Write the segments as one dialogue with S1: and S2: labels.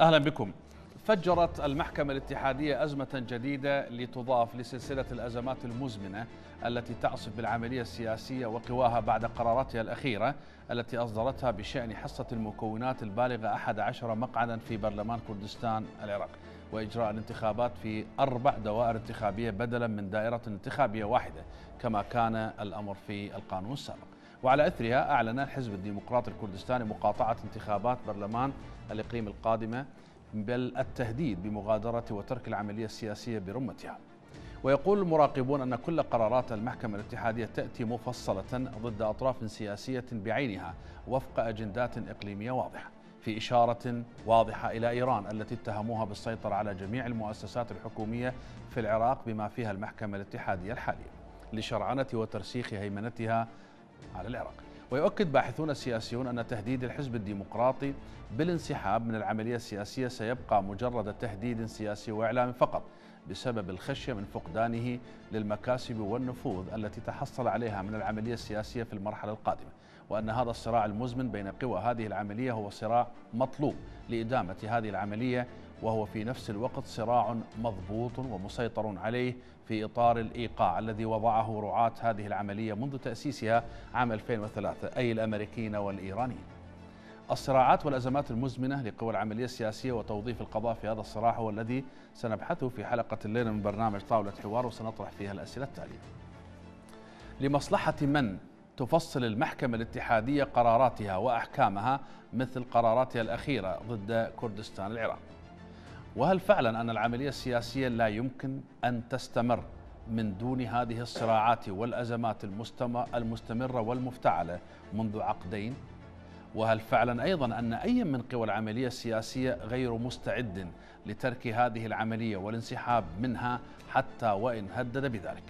S1: أهلا بكم فجرت المحكمة الاتحادية أزمة جديدة لتضاف لسلسلة الأزمات المزمنة التي تعصف بالعملية السياسية وقواها بعد قراراتها الأخيرة التي أصدرتها بشأن حصة المكونات البالغة 11 مقعدا في برلمان كردستان العراق وإجراء الانتخابات في أربع دوائر انتخابية بدلا من دائرة انتخابية واحدة كما كان الأمر في القانون السابق وعلى أثرها أعلن الحزب الديمقراطي الكردستاني مقاطعة انتخابات برلمان الإقليم القادمة بل التهديد بمغادرة وترك العملية السياسية برمتها ويقول المراقبون أن كل قرارات المحكمة الاتحادية تأتي مفصلة ضد أطراف سياسية بعينها وفق أجندات إقليمية واضحة في إشارة واضحة إلى إيران التي اتهموها بالسيطرة على جميع المؤسسات الحكومية في العراق بما فيها المحكمة الاتحادية الحالية لشرعنة وترسيخ هيمنتها على العراق ويؤكد باحثون سياسيون أن تهديد الحزب الديمقراطي بالانسحاب من العملية السياسية سيبقى مجرد تهديد سياسي وإعلامي فقط بسبب الخشية من فقدانه للمكاسب والنفوذ التي تحصل عليها من العملية السياسية في المرحلة القادمة وأن هذا الصراع المزمن بين قوى هذه العملية هو صراع مطلوب لإدامة هذه العملية وهو في نفس الوقت صراع مضبوط ومسيطر عليه في إطار الإيقاع الذي وضعه رعاة هذه العملية منذ تأسيسها عام 2003 أي الأمريكيين والإيرانيين الصراعات والأزمات المزمنة لقوى العملية السياسية وتوظيف القضاء في هذا الصراع هو الذي سنبحثه في حلقة الليلة من برنامج طاولة حوار وسنطرح فيها الأسئلة التالية لمصلحة من تفصل المحكمة الاتحادية قراراتها وأحكامها مثل قراراتها الأخيرة ضد كردستان العراق وهل فعلا أن العملية السياسية لا يمكن أن تستمر من دون هذه الصراعات والأزمات المستمرة والمفتعلة منذ عقدين وهل فعلا أيضا أن أي من قوى العملية السياسية غير مستعد لترك هذه العملية والانسحاب منها حتى وإن هدد بذلك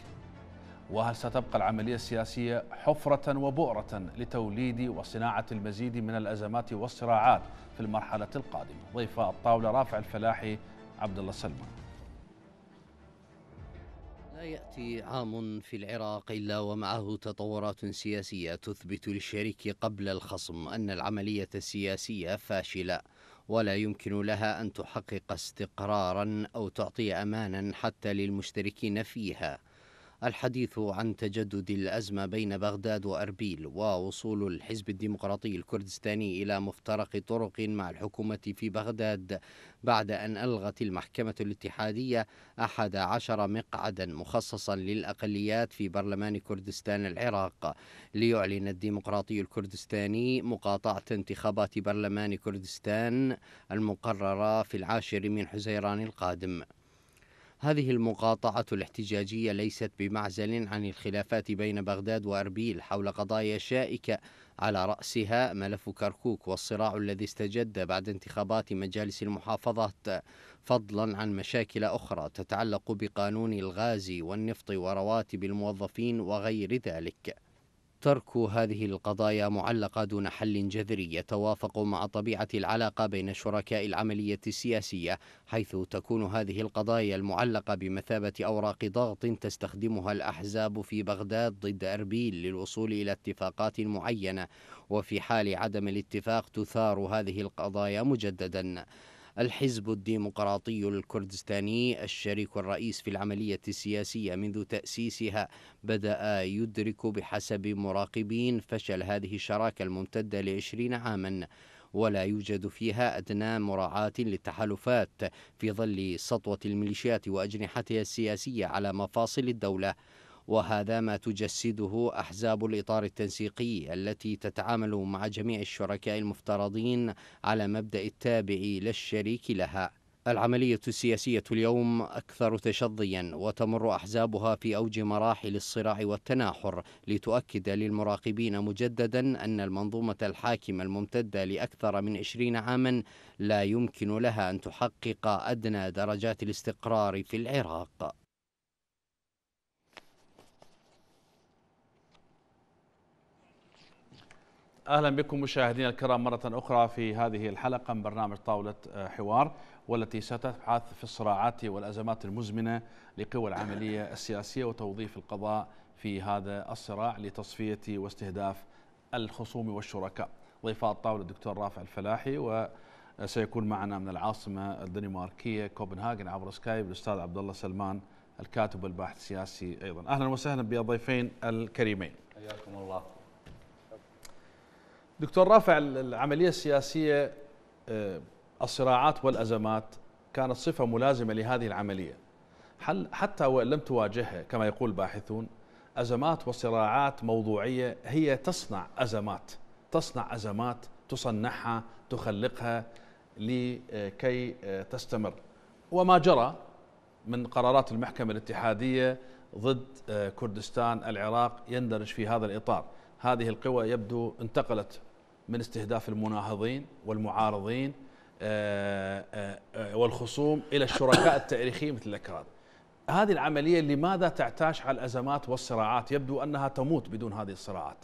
S1: وهل ستبقى العملية السياسية حفرة وبؤرة لتوليد وصناعة المزيد من الأزمات والصراعات في المرحلة القادمة ضيف الطاولة رافع الفلاحي عبد الله سلمان
S2: لا يأتي عام في العراق إلا ومعه تطورات سياسية تثبت للشريك قبل الخصم أن العملية السياسية فاشلة ولا يمكن لها أن تحقق استقرارا أو تعطي أمانا حتى للمشتركين فيها الحديث عن تجدد الأزمة بين بغداد وأربيل ووصول الحزب الديمقراطي الكردستاني إلى مفترق طرق مع الحكومة في بغداد بعد أن ألغت المحكمة الاتحادية أحد عشر مقعدا مخصصا للأقليات في برلمان كردستان العراق ليعلن الديمقراطي الكردستاني مقاطعة انتخابات برلمان كردستان المقررة في العاشر من حزيران القادم هذه المقاطعة الاحتجاجية ليست بمعزل عن الخلافات بين بغداد وأربيل حول قضايا شائكة على رأسها ملف كركوك والصراع الذي استجد بعد انتخابات مجالس المحافظات فضلا عن مشاكل أخرى تتعلق بقانون الغاز والنفط ورواتب الموظفين وغير ذلك ترك هذه القضايا معلقة دون حل جذري يتوافق مع طبيعة العلاقة بين شركاء العملية السياسية حيث تكون هذه القضايا المعلقة بمثابة أوراق ضغط تستخدمها الأحزاب في بغداد ضد أربيل للوصول إلى اتفاقات معينة وفي حال عدم الاتفاق تثار هذه القضايا مجددا الحزب الديمقراطي الكردستاني الشريك الرئيس في العملية السياسية منذ تأسيسها بدأ يدرك بحسب مراقبين فشل هذه الشراكة الممتدة لعشرين عاماً ولا يوجد فيها أدنى مراعاة للتحالفات في ظل سطوة الميليشيات وأجنحتها السياسية على مفاصل الدولة وهذا ما تجسده أحزاب الإطار التنسيقي التي تتعامل مع جميع الشركاء المفترضين على مبدأ التابع للشريك لها العملية السياسية اليوم أكثر تشظيا وتمر أحزابها في أوج مراحل الصراع والتناحر لتؤكد للمراقبين مجددا أن المنظومة الحاكمة الممتدة لأكثر من 20 عاما لا يمكن لها أن تحقق أدنى درجات الاستقرار في العراق
S1: اهلا بكم مشاهدينا الكرام مره اخرى في هذه الحلقه من برنامج طاوله آه، حوار والتي ستبحث في الصراعات والازمات المزمنه لقوى العمليه السياسيه وتوظيف القضاء في هذا الصراع لتصفيه واستهداف الخصوم والشركاء. ضيفاء الطاوله الدكتور رافع الفلاحي وسيكون معنا من العاصمه الدنماركيه كوبنهاجن عبر سكايب الاستاذ عبد الله سلمان الكاتب والباحث السياسي ايضا. اهلا وسهلا بالضيفين الكريمين.
S3: حياكم الله.
S1: دكتور رافع العملية السياسية آه، الصراعات والأزمات كانت صفة ملازمة لهذه العملية حل حتى وإن لم تواجهها كما يقول الباحثون أزمات وصراعات موضوعية هي تصنع أزمات تصنع أزمات تصنعها تخلقها لكي آه، تستمر وما جرى من قرارات المحكمة الاتحادية ضد آه، كردستان العراق يندرج في هذا الإطار هذه القوى يبدو انتقلت من استهداف المناهضين والمعارضين آه، آه، آه، والخصوم إلى الشركاء التاريخيين مثل الأكراد هذه العملية لماذا تعتاش على الأزمات والصراعات يبدو أنها تموت بدون هذه الصراعات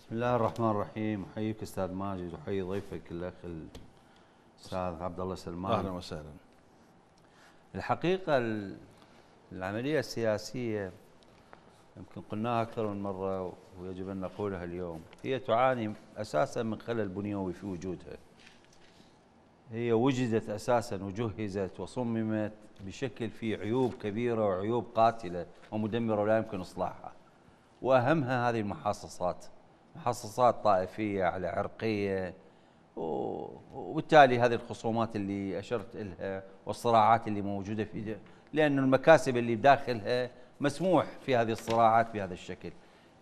S3: بسم الله الرحمن الرحيم أحييك أستاذ ماجد وأحيي ضيفك الأخ الأستاذ عبد الله سلمان أهلا وسهلا الحقيقة العملية السياسية يمكن قلناها أكثر من مرة ويجب أن نقولها اليوم هي تعاني أساسا من خلل بنيوي في وجودها هي وجدت أساسا وجهزت وصممت بشكل فيه عيوب كبيرة وعيوب قاتلة ومدمرة ولا يمكن إصلاحها وأهمها هذه المحاصصات محاصصات طائفية على عرقية وبالتالي هذه الخصومات اللي أشرت لها والصراعات اللي موجودة في لأن المكاسب اللي بداخلها مسموح في هذه الصراعات بهذا الشكل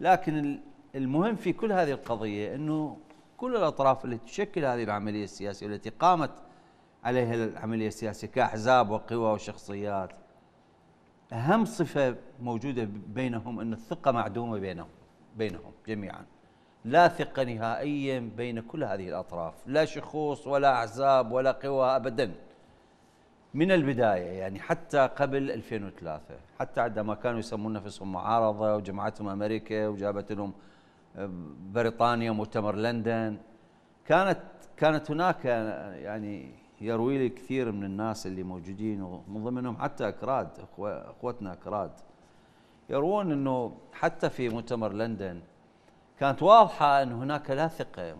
S3: لكن المهم في كل هذه القضية أنه كل الأطراف التي تشكل هذه العملية السياسية والتي قامت عليها العملية السياسية كأحزاب وقوى وشخصيات أهم صفة موجودة بينهم أن الثقة معدومة بينهم بينهم جميعا لا ثقة نهائيا بين كل هذه الأطراف لا شخوص ولا أحزاب ولا قوى أبدا من البدايه يعني حتى قبل 2003 حتى عندما كانوا يسمون نفسهم معارضه وجمعتهم امريكا وجابت لهم آه، بريطانيا مؤتمر لندن كانت كانت هناك يعني يروي لي كثير من الناس اللي موجودين ومن ضمنهم حتى اكراد اخوتنا اكراد يروون انه حتى في مؤتمر لندن كانت واضحه ان هناك لا ثقه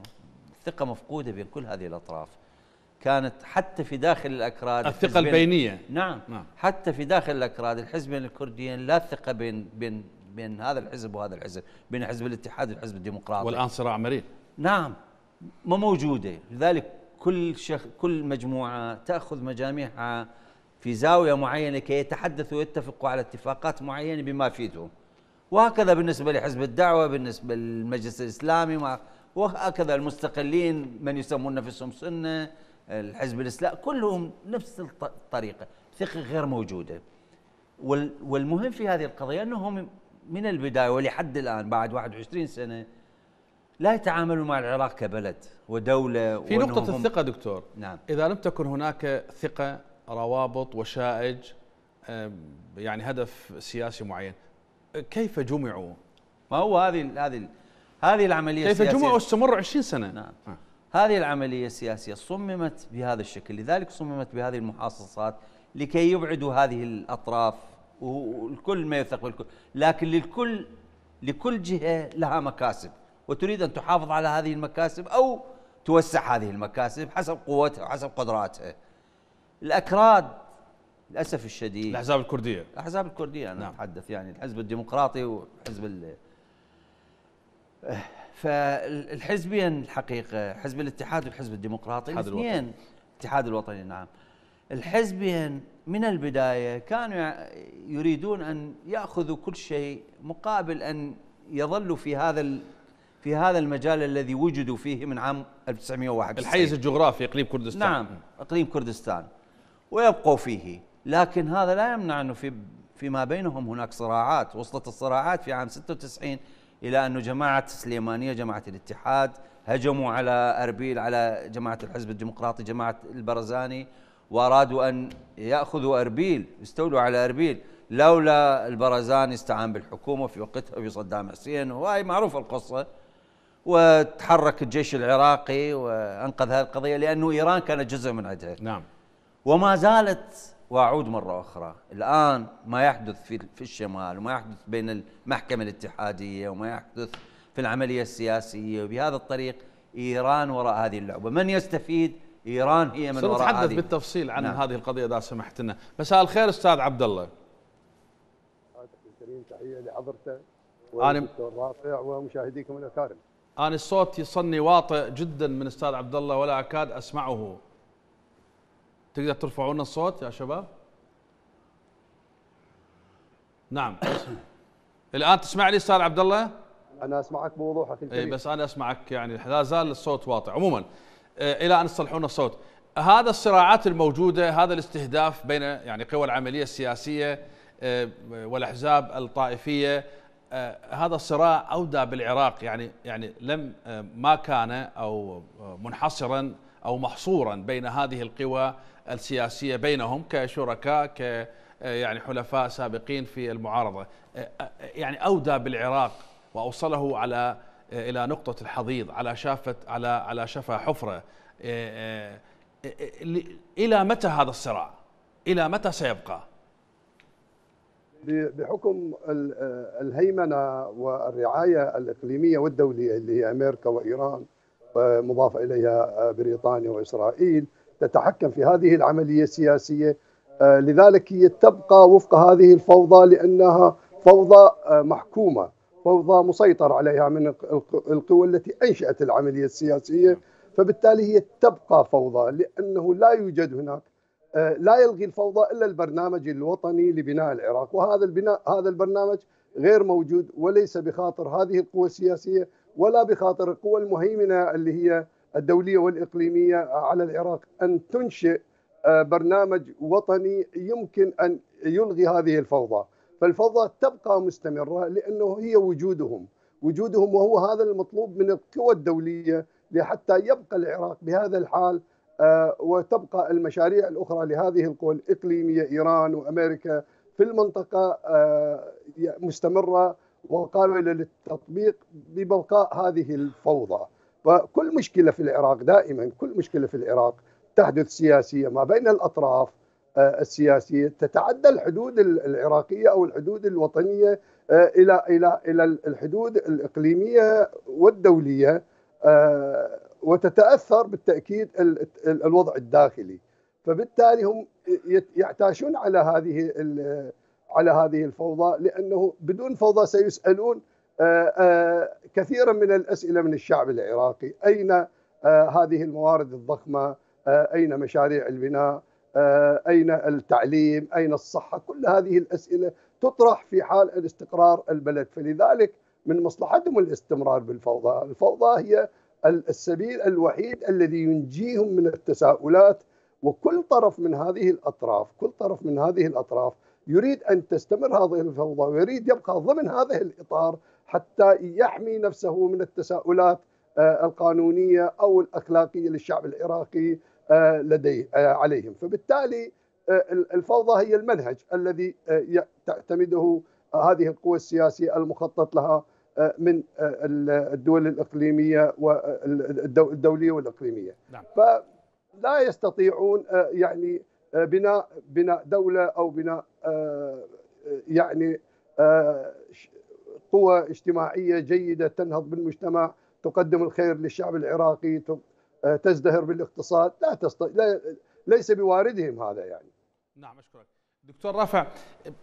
S3: ثقه مفقوده بين كل هذه الاطراف كانت حتى في داخل الأكراد الثقة البينية نعم, نعم حتى في داخل الأكراد الحزبين الكرديين لا ثقة بين بين بين هذا الحزب وهذا الحزب بين حزب الاتحاد والحزب الديمقراطي والآن صراع مرير نعم ما موجودة لذلك كل شخ كل مجموعة تأخذ مجاميعها في زاوية معينة كي يتحدثوا ويتفقوا على اتفاقات معينة بما يفيدهم وهكذا بالنسبة لحزب الدعوة بالنسبة للمجلس الإسلامي وهكذا المستقلين من يسمون نفسهم سنة الحزب الاسلامي كلهم نفس الطريقه ثقه غير موجوده والمهم في هذه القضيه انهم من البدايه ولحد الان بعد 21 سنه لا يتعاملوا مع العراق كبلد ودوله في نقطه الثقه دكتور نعم
S1: اذا لم تكن هناك ثقه روابط وشائج يعني
S3: هدف سياسي معين كيف جمعوا ما هو هذه هذه هذه العمليه كيف جمعوا واستمروا
S1: 20 سنه نعم آه.
S3: هذه العملية السياسية صممت بهذا الشكل لذلك صممت بهذه المحاصصات لكي يبعدوا هذه الأطراف والكل ما يثق بالكل لكن للكل لكل جهة لها مكاسب وتريد أن تحافظ على هذه المكاسب أو توسع هذه المكاسب حسب قوتها وحسب قدراتها الأكراد للأسف الشديد الأحزاب الكردية الأحزاب الكردية أنا نعم. أتحدث يعني الحزب الديمقراطي وحزب فالحزبين الحقيقه حزب الاتحاد والحزب الديمقراطي الاثنين الاتحاد الوطني نعم الحزبين من البدايه كانوا يريدون ان ياخذوا كل شيء مقابل ان يظلوا في هذا في هذا المجال الذي وجدوا فيه من عام 1991 الحيز الجغرافي اقليم كردستان نعم اقليم كردستان ويبقوا فيه لكن هذا لا يمنع انه في فيما بينهم هناك صراعات وصلت الصراعات في عام 96 الى انه جماعه سليمانيه جماعه الاتحاد هجموا على اربيل على جماعه الحزب الديمقراطي جماعه البرزاني وارادوا ان ياخذوا اربيل يستولوا على اربيل لولا البرزاني استعان بالحكومه في وقتها بصدام حسين وهي معروفه القصه وتحرك الجيش العراقي وانقذ هذه القضيه لانه ايران كانت جزء من عندها نعم وما زالت واعود مره اخرى الان ما يحدث في في الشمال وما يحدث بين المحكمه الاتحاديه وما يحدث في العمليه السياسيه وبهذا الطريق ايران وراء هذه اللعبه من يستفيد ايران هي من وراء هذه بالتفصيل عن نعم. هذه القضيه اذا سمحت لنا مساء الخير استاذ عبد الله
S4: تحيه انا الرافع ومشاهديكم الاكارم
S1: انا الصوت يصلني واطئ جدا من استاذ عبد الله ولا اكاد اسمعه تقدر ترفعوا لنا الصوت يا شباب نعم الان تسمعني استاذ عبد الله انا اسمعك بوضوح اي بس انا اسمعك يعني لا زال الصوت واطع عموما إيه، الى ان تصلحون الصوت هذا الصراعات الموجوده هذا الاستهداف بين يعني قوى العمليه السياسيه إيه، والاحزاب الطائفيه إيه، هذا الصراع اودى بالعراق يعني يعني لم ما كان او منحصرا أو محصورا بين هذه القوى السياسية بينهم كشركاء ك آه، يعني حلفاء سابقين في المعارضة آه، آه، يعني أودى بالعراق وأوصله على إلى نقطة الحضيض على شافة على على شفا حفرة إلى متى هذا الصراع؟ إلى متى سيبقى؟
S4: بحكم الهيمنه والرعايه الاقليميه والدوليه اللي هي امريكا وايران مضاف اليها آه، بريطانيا واسرائيل تتحكم في هذه العمليه السياسيه آه، لذلك هي تبقى وفق هذه الفوضى لانها فوضى آه، محكومه فوضى مسيطر عليها من القوى التي انشات العمليه السياسيه نعم. فبالتالي هي تبقى فوضى لانه لا يوجد هناك لا يلغي الفوضى الا البرنامج الوطني لبناء العراق وهذا البناء هذا البرنامج غير موجود وليس بخاطر هذه القوى السياسيه ولا بخاطر القوى المهيمنة اللي هي الدولية والإقليمية على العراق أن تنشئ آه، برنامج وطني يمكن أن يلغي هذه الفوضى فالفوضى تبقى مستمرة لأنه هي وجودهم وجودهم وهو هذا المطلوب من القوى الدولية لحتى يبقى العراق بهذا الحال آه، وتبقى المشاريع الأخرى لهذه القوى الإقليمية إيران وأمريكا في المنطقة آه، مستمرة وقابلة للتطبيق ببقاء هذه الفوضى فكل مشكلة في العراق دائما كل مشكلة في العراق تحدث سياسية ما بين الأطراف آه، السياسية تتعدى الحدود العراقية أو الحدود الوطنية آه، إلى إلى إلى الحدود الإقليمية والدولية آه، وتتأثر بالتأكيد الوضع الداخلي فبالتالي هم يعتاشون على هذه على هذه الفوضى لانه بدون فوضى سيسالون آه، آه، كثيرا من الاسئله من الشعب العراقي اين آه، هذه الموارد الضخمه اين مشاريع البناء اين التعليم اين الصحه كل هذه الاسئله تطرح في حال الاستقرار البلد فلذلك من مصلحتهم الاستمرار بالفوضى الفوضى هي السبيل الوحيد الذي ينجيهم من التساؤلات وكل طرف من هذه الاطراف كل طرف من هذه الاطراف يريد أن تستمر هذه الفوضى ويريد يبقى ضمن هذا الإطار حتى يحمي نفسه من التساؤلات آه، القانونية أو الأخلاقية للشعب العراقي آه، لديه آه، عليهم فبالتالي الفوضى هي المنهج الذي تعتمده هذه القوى السياسية المخطط لها من الدول الإقليمية والدولية والإقليمية نعم. فلا يستطيعون يعني بناء بناء دولة أو بناء آه، آه، يعني آه، قوى اجتماعية جيدة تنهض بالمجتمع تقدم الخير للشعب العراقي تزدهر بالاقتصاد لا, تست... لا ليس بواردهم هذا يعني
S1: نعم أشكرك دكتور رافع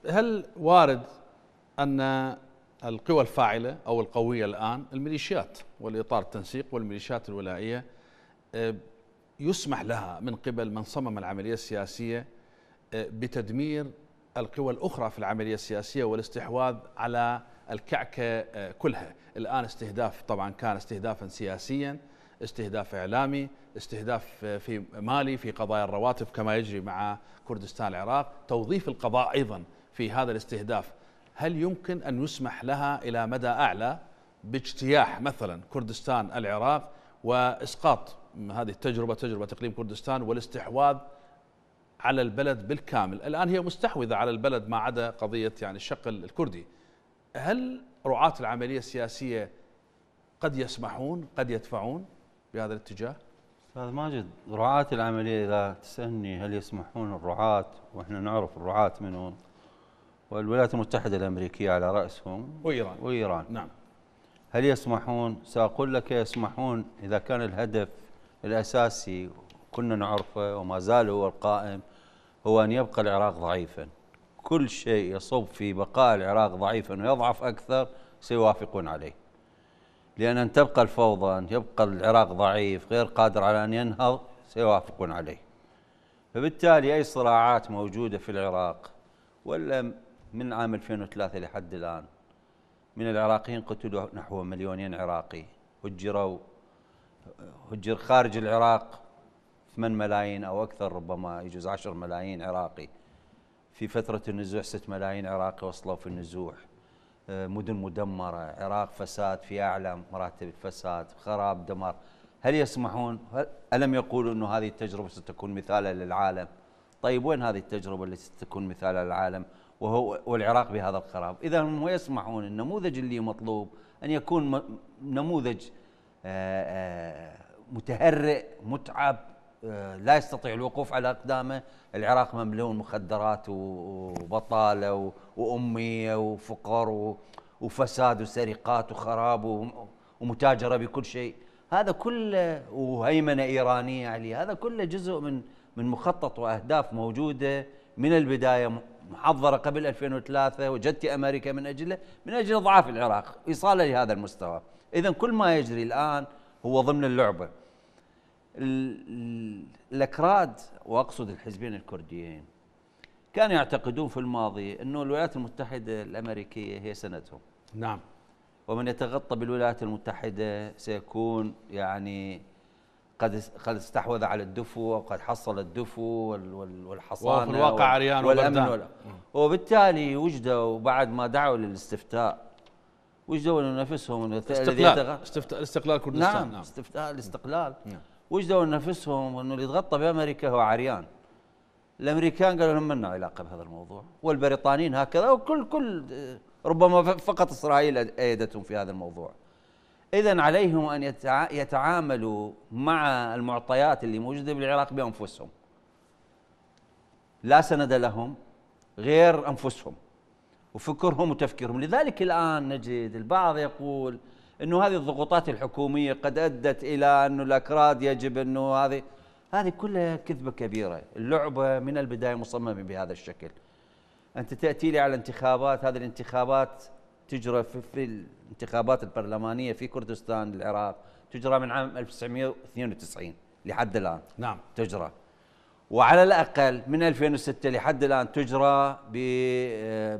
S1: هل وارد أن القوى الفاعلة أو القوية الآن الميليشيات والإطار التنسيق والميليشيات الولائية يسمح لها من قبل من صمم العملية السياسية بتدمير القوى الأخرى في العملية السياسية والاستحواذ على الكعكة آه، كلها الآن استهداف طبعا كان استهدافا سياسيا استهداف إعلامي استهداف آه، في مالي في قضايا الرواتب كما يجري مع كردستان العراق توظيف القضاء أيضا في هذا الاستهداف هل يمكن أن يسمح لها إلى مدى أعلى باجتياح مثلا كردستان العراق وإسقاط هذه التجربة تجربة تقليم كردستان والاستحواذ على البلد بالكامل الآن هي مستحوذة على البلد ما عدا قضية يعني الشق الكردي هل رعاة العملية السياسية قد يسمحون قد يدفعون بهذا الاتجاه؟
S3: استاذ ماجد رعاة العملية إذا تسألني هل يسمحون الرعاة وإحنا نعرف الرعاة منهم والولايات المتحدة الأمريكية على رأسهم وإيران وإيران نعم هل يسمحون؟ سأقول لك يسمحون إذا كان الهدف الأساسي كنا نعرفه وما زال هو القائم هو أن يبقى العراق ضعيفا كل شيء يصب في بقاء العراق ضعيفا ويضعف أكثر سيوافقون عليه لأن أن تبقى الفوضى أن يبقى العراق ضعيف غير قادر على أن ينهض سيوافقون عليه فبالتالي أي صراعات موجودة في العراق ولا من عام 2003 لحد الآن من العراقيين قتلوا نحو مليونين عراقي هجروا هجر خارج العراق 8 ملايين أو أكثر ربما يجوز 10 ملايين عراقي في فترة النزوح 6 ملايين عراقي وصلوا في النزوح آه، مدن مدمرة عراق فساد في أعلى مراتب الفساد خراب دمار هل يسمحون ألم يقولوا انه هذه التجربة ستكون مثالا للعالم طيب وين هذه التجربة التي ستكون مثالا للعالم وهو والعراق بهذا الخراب إذا هم يسمحون النموذج اللي مطلوب أن يكون نموذج آه، آه، متهرئ متعب آه، لا يستطيع الوقوف على اقدامه، العراق مملوء مخدرات وبطاله واميه وفقر وفساد وسرقات وخراب ومتاجره بكل شيء، هذا كله وهيمنه ايرانيه عليه، هذا كله جزء من من مخطط واهداف موجوده من البدايه محضره قبل 2003 وجدت امريكا من اجله من اجل اضعاف العراق، ايصاله لهذا المستوى، اذا كل ما يجري الان هو ضمن اللعبه. الاكراد واقصد الحزبين الكرديين كانوا يعتقدون في الماضي انه الولايات المتحده الامريكيه هي سندهم نعم ومن يتغطى بالولايات المتحده سيكون يعني قد قد استحوذ على الدفو وقد حصل الدفو والحصانه وفي الواقع عريان والامن وبالتالي وجدوا بعد ما دعوا للاستفتاء وجدوا انفسهم استقلال استقلال كردستان نعم, نعم استفتاء الاستقلال نعم. وجدوا نفسهم انه اللي يتغطى بامريكا هو عريان الامريكان قالوا لهم منا علاقه بهذا الموضوع والبريطانيين هكذا وكل كل ربما فقط اسرائيل ايدتهم في هذا الموضوع اذا عليهم ان يتعاملوا مع المعطيات اللي موجوده بالعراق بانفسهم لا سند لهم غير انفسهم وفكرهم وتفكيرهم لذلك الان نجد البعض يقول انه هذه الضغوطات الحكوميه قد ادت الى انه الاكراد يجب انه هذه هذه كلها كذبه كبيره، اللعبه من البدايه مصممه بهذا الشكل. انت تاتي لي على انتخابات، هذه الانتخابات تجرى في, في الانتخابات البرلمانيه في كردستان العراق تجرى من عام 1992 لحد الان نعم تجرى وعلى الاقل من 2006 لحد الان تجرى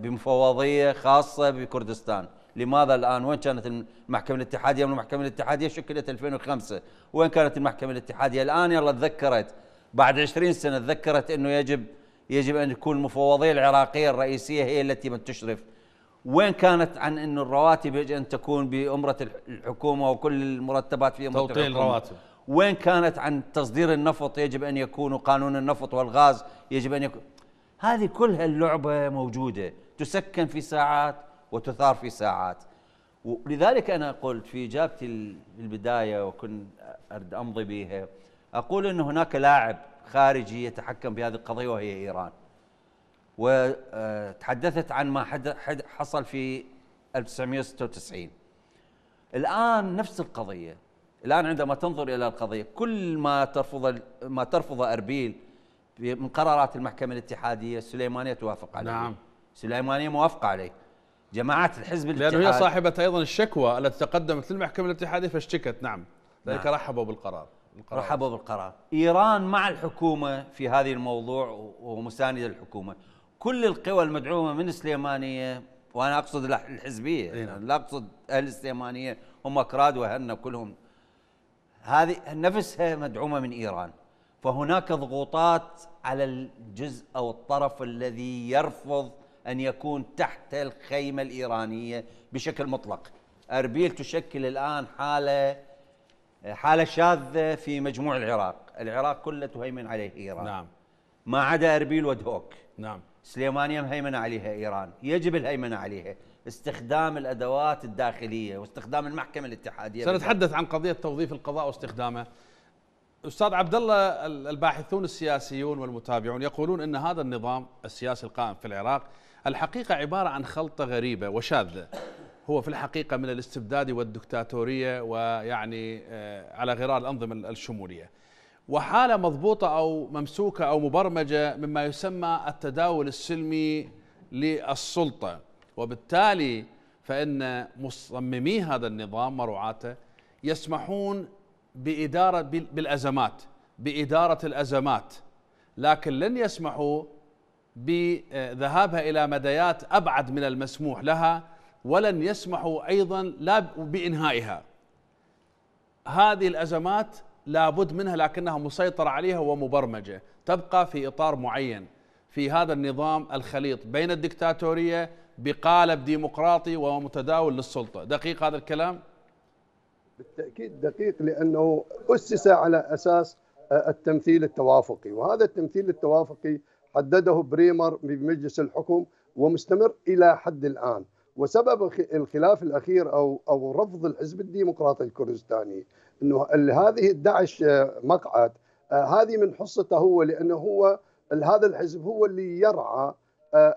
S3: بمفوضيه خاصه بكردستان لماذا الان وين كانت المحكمه الاتحاديه من المحكمه الاتحاديه شكلت 2005 وين كانت المحكمه الاتحاديه الان يلا تذكرت بعد 20 سنه تذكرت انه يجب يجب ان تكون المفوضيه العراقيه الرئيسيه هي التي من تشرف وين كانت عن انه الرواتب يجب ان تكون بامره الحكومه وكل المرتبات في امره توطين الرواتب وين كانت عن تصدير النفط يجب ان يكون قانون النفط والغاز يجب ان يكون هذه كلها اللعبه موجوده تسكن في ساعات وتثار في ساعات ولذلك أنا قلت في إجابتي البداية وكنت أرد أمضي بها أقول أن هناك لاعب خارجي يتحكم بهذه القضية وهي إيران وتحدثت آه، عن ما حصل في 1996 الآن نفس القضية الآن عندما تنظر إلى القضية كل ما ترفض ما ترفضه أربيل من قرارات المحكمة الاتحادية السليمانية توافق عليه نعم السليمانية موافقة عليه جماعات الحزب الاتحادي لأنه هي صاحبة
S1: أيضا الشكوى التي تقدمت للمحكمة الاتحادية فاشتكت
S3: نعم لذلك نعم. رحبوا بالقرار القرار. رحبوا بالقرار إيران مع الحكومة في هذه الموضوع ومساندة الحكومة كل القوى المدعومة من السليمانية وأنا أقصد الحزبية إيه نعم. لا أقصد أهل السليمانية هم أكراد وأهلنا كلهم هذه نفسها مدعومة من إيران فهناك ضغوطات على الجزء أو الطرف الذي يرفض أن يكون تحت الخيمة الإيرانية بشكل مطلق أربيل تشكل الآن حالة حالة شاذة في مجموع العراق العراق كله تهيمن عليه إيران نعم ما عدا أربيل ودهوك نعم سليمانية مهيمنة عليها إيران يجب الهيمنة عليها استخدام الأدوات الداخلية واستخدام المحكمة الاتحادية سنتحدث عن قضية توظيف القضاء واستخدامه استاذ عبد الله الباحثون السياسيون
S1: والمتابعون يقولون ان هذا النظام السياسي القائم في العراق الحقيقة عبارة عن خلطة غريبة وشاذة هو في الحقيقة من الاستبداد والدكتاتورية ويعني آه، على غرار الأنظمة الشمولية وحالة مضبوطة أو ممسوكة أو مبرمجة مما يسمى التداول السلمي للسلطة وبالتالي فإن مصممي هذا النظام مروعاته يسمحون بإدارة بالأزمات بإدارة الأزمات لكن لن يسمحوا بذهابها إلى مديات أبعد من المسموح لها ولن يسمحوا أيضا لا بإنهائها هذه الأزمات لابد منها لكنها مسيطرة عليها ومبرمجة تبقى في إطار معين في هذا النظام الخليط بين الدكتاتورية بقالب ديمقراطي ومتداول للسلطة دقيق هذا الكلام؟
S4: بالتأكيد دقيق لأنه أسس على أساس التمثيل التوافقي وهذا التمثيل التوافقي حدده بريمر بمجلس الحكم ومستمر الى حد الان وسبب الخلاف الاخير او او رفض الحزب الديمقراطي الكردستاني انه هذه 11 آه، مقعد آه، هذه من حصته هو لانه هو هذا الحزب هو اللي يرعى آه،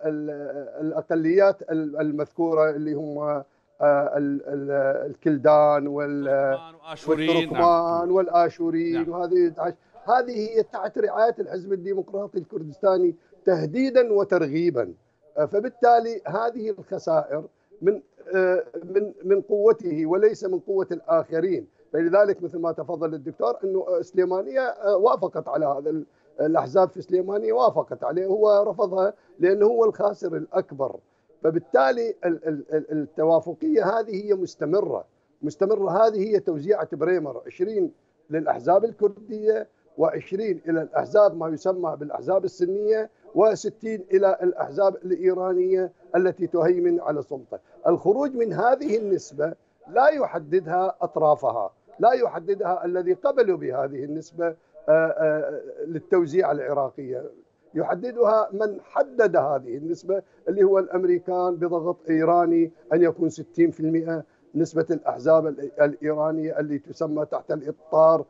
S4: الاقليات المذكوره اللي هم الكلدان والاشوريين والاشوريين نعم. نعم. وهذه هذه هي تحت رعاية الحزب الديمقراطي الكردستاني تهديدا وترغيبا آه، فبالتالي هذه الخسائر من آه، من من قوته وليس من قوة الآخرين فلذلك مثل ما تفضل الدكتور أنه سليمانية آه، وافقت على هذا الأحزاب في سليمانية وافقت عليه هو رفضها لأنه هو الخاسر الأكبر فبالتالي التوافقية هذه هي مستمرة مستمرة هذه هي توزيعة بريمر 20 للأحزاب الكردية وعشرين إلى الأحزاب ما يسمى بالأحزاب السنية وستين إلى الأحزاب الإيرانية التي تهيمن على السلطة الخروج من هذه النسبة لا يحددها أطرافها لا يحددها الذي قبلوا بهذه النسبة آه، آه، للتوزيع العراقية يحددها من حدد هذه النسبة اللي هو الأمريكان بضغط إيراني أن يكون 60% نسبة الأحزاب الإيرانية اللي تسمى تحت الإطار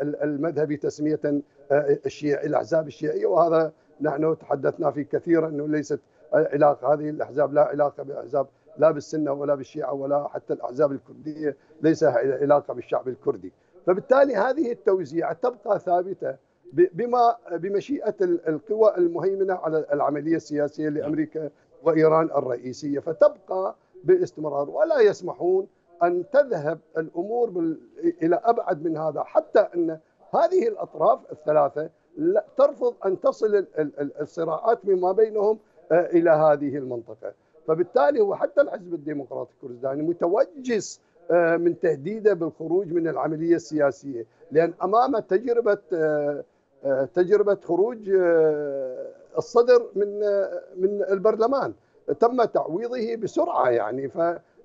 S4: المذهبي تسمية آه، الشيعي الأحزاب الشيعية وهذا نحن تحدثنا فيه كثيرا أنه ليست علاقة هذه الأحزاب لا علاقة بأحزاب لا بالسنة ولا بالشيعة ولا حتى الأحزاب الكردية ليس علاقة بالشعب الكردي فبالتالي هذه التوزيع تبقى ثابتة بما بمشيئة القوى المهيمنة على العملية السياسية لأمريكا وإيران الرئيسية فتبقى باستمرار ولا يسمحون أن تذهب الأمور بال... إلى أبعد من هذا حتى أن هذه الأطراف الثلاثة لا ترفض أن تصل الصراعات فيما بينهم آه، إلى هذه المنطقة فبالتالي هو حتى الحزب الديمقراطي الكردستاني متوجس آه، من تهديده بالخروج من العملية السياسية لأن أمامه تجربة آه، تجربة خروج الصدر من من البرلمان تم تعويضه بسرعة يعني ف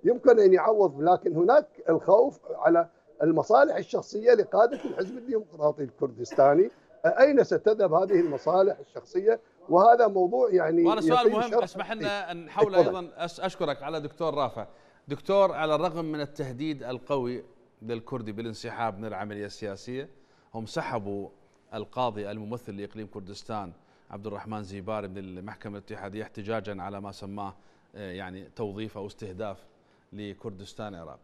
S4: يمكن ان يعوض لكن هناك الخوف على المصالح الشخصيه لقاده الحزب الديمقراطي الكردستاني اين ستذهب هذه المصالح الشخصيه وهذا موضوع يعني وانا سؤال مهم اسمح
S1: لنا إيه. ان نحول ايضا اشكرك على دكتور رافع دكتور على الرغم من التهديد القوي للكردي بالانسحاب من العمليه السياسيه هم سحبوا القاضي الممثل لاقليم كردستان عبد الرحمن زيباري من المحكمه الاتحاديه احتجاجا على ما سماه آه، يعني توظيف او استهداف لكردستان العراق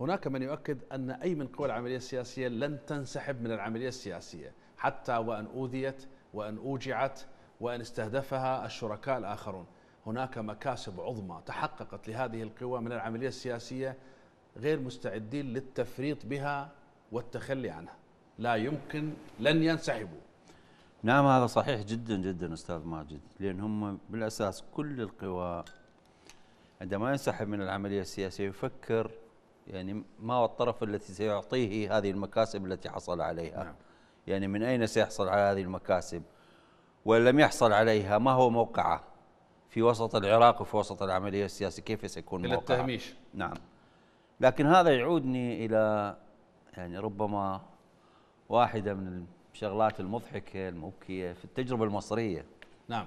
S1: هناك من يؤكد أن أي من قوى العملية السياسية لن تنسحب من العملية السياسية حتى وأن أوذيت وأن أوجعت وأن استهدفها الشركاء الآخرون هناك مكاسب عظمى تحققت لهذه القوى من العملية السياسية غير مستعدين للتفريط بها والتخلي عنها لا يمكن لن ينسحبوا
S3: نعم هذا صحيح جدا جدا استاذ ماجد لان هم بالاساس كل القوى عندما ينسحب من العملية السياسية يفكر يعني ما هو الطرف الذي سيعطيه هذه المكاسب التي حصل عليها نعم. يعني من أين سيحصل على هذه المكاسب وإن لم يحصل عليها ما هو موقعه في وسط العراق وفي وسط العملية السياسية كيف سيكون موقعه إلى التهميش نعم لكن هذا يعودني إلى يعني ربما واحدة من الشغلات المضحكة المبكية في التجربة المصرية نعم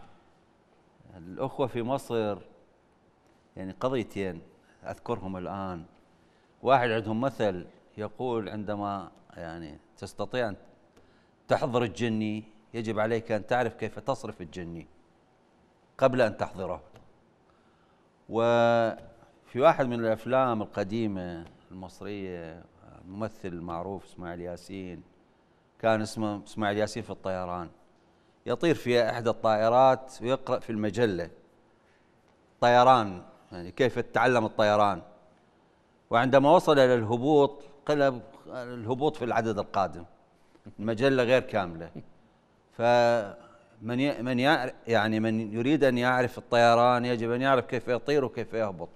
S3: الأخوة في مصر يعني قضيتين أذكرهم الآن واحد عندهم مثل يقول عندما يعني تستطيع أن تحضر الجني يجب عليك أن تعرف كيف تصرف الجني قبل أن تحضره وفي واحد من الأفلام القديمة المصرية ممثل معروف اسماعيل ياسين كان اسمه اسماعيل ياسين في الطيران يطير في إحدى الطائرات ويقرأ في المجلة طيران يعني كيف تعلم الطيران وعندما وصل إلى الهبوط قلب الهبوط في العدد القادم المجلة غير كاملة فمن من يعني من يريد أن يعرف الطيران يجب أن يعرف كيف يطير وكيف يهبط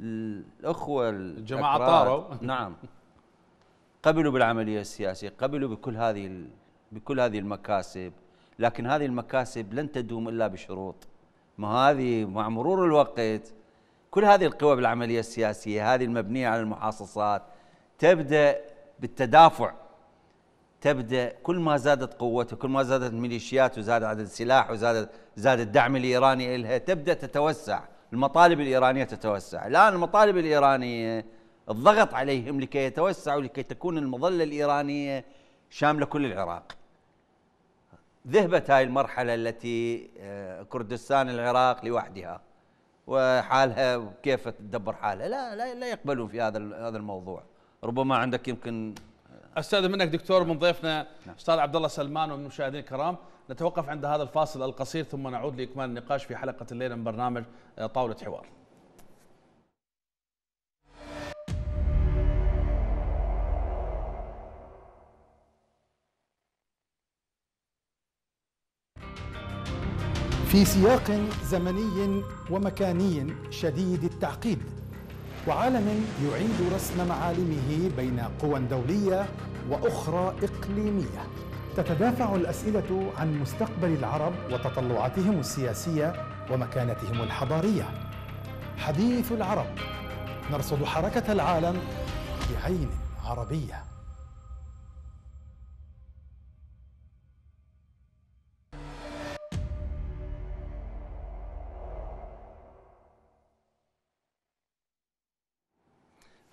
S3: الأخوة الجماعة طاروا نعم قبلوا بالعملية السياسية قبلوا بكل هذه بكل هذه المكاسب لكن هذه المكاسب لن تدوم إلا بشروط ما هذه مع مرور الوقت كل هذه القوى بالعملية السياسية هذه المبنية على المحاصصات تبدأ بالتدافع تبدأ كل ما زادت قوته كل ما زادت الميليشيات وزاد عدد السلاح وزاد زاد الدعم الإيراني لها تبدأ تتوسع المطالب الإيرانية تتوسع الآن المطالب الإيرانية الضغط عليهم لكي يتوسعوا لكي تكون المظلة الإيرانية شاملة كل العراق ذهبت هاي المرحلة التي آه، كردستان العراق لوحدها وحالها وكيف تدبر حالها لا لا, لا يقبلون في هذا هذا الموضوع ربما عندك يمكن استاذن منك دكتور من ضيفنا نعم. استاذ عبد الله سلمان ومن المشاهدين
S1: الكرام نتوقف عند هذا الفاصل القصير ثم نعود لاكمال النقاش في حلقه الليله من برنامج آه، طاوله حوار في سياق زمني ومكاني شديد التعقيد وعالم يعيد رسم معالمه بين قوى دوليه واخرى اقليميه تتدافع الاسئله عن مستقبل العرب وتطلعاتهم السياسيه ومكانتهم الحضاريه حديث العرب نرصد حركه العالم بعين عربيه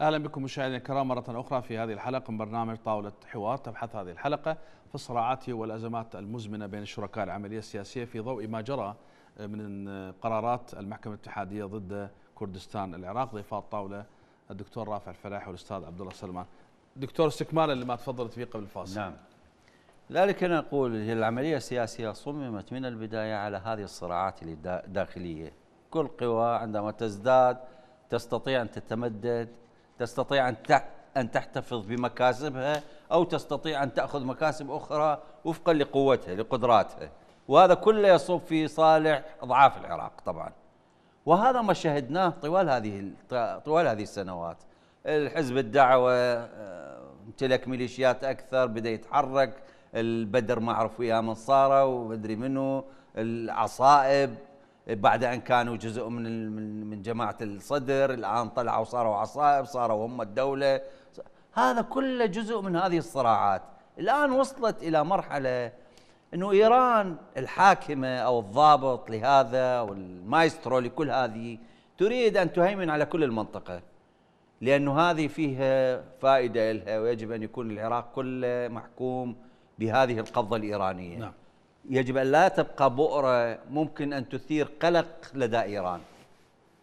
S1: اهلا بكم مشاهدينا الكرام مره اخرى في هذه الحلقه من برنامج طاوله حوار تبحث هذه الحلقه في الصراعات والازمات المزمنه بين الشركاء العمليه السياسيه في ضوء ما جرى من قرارات المحكمه الاتحاديه ضد كردستان العراق ضيفاء الطاوله الدكتور رافع الفلاح والاستاذ عبد الله سلمان. دكتور استكمالا لما تفضلت فيه قبل الفاصل. نعم.
S3: لذلك انا اقول هي العمليه السياسيه صممت من البدايه على هذه الصراعات الداخليه. كل قوى عندما تزداد تستطيع ان تتمدد تستطيع أن أن تحتفظ بمكاسبها أو تستطيع أن تأخذ مكاسب أخرى وفقا لقوتها لقدراتها وهذا كله يصب في صالح أضعاف العراق طبعا وهذا ما شهدناه طوال هذه طوال هذه السنوات الحزب الدعوة آه، امتلك ميليشيات أكثر بدأ يتحرك البدر ما اعرف وياه من صاره ومدري منه العصائب بعد ان كانوا جزء من من جماعه الصدر الان طلعوا صاروا عصائب صاروا هم الدوله هذا كله جزء من هذه الصراعات الان وصلت الى مرحله انه ايران الحاكمه او الضابط لهذا والمايسترو لكل هذه تريد ان تهيمن على كل المنطقه لانه هذه فيها فائده لها ويجب ان يكون العراق كله محكوم بهذه القبضه الايرانيه نعم. يجب أن لا تبقى بؤرة ممكن أن تثير قلق لدى إيران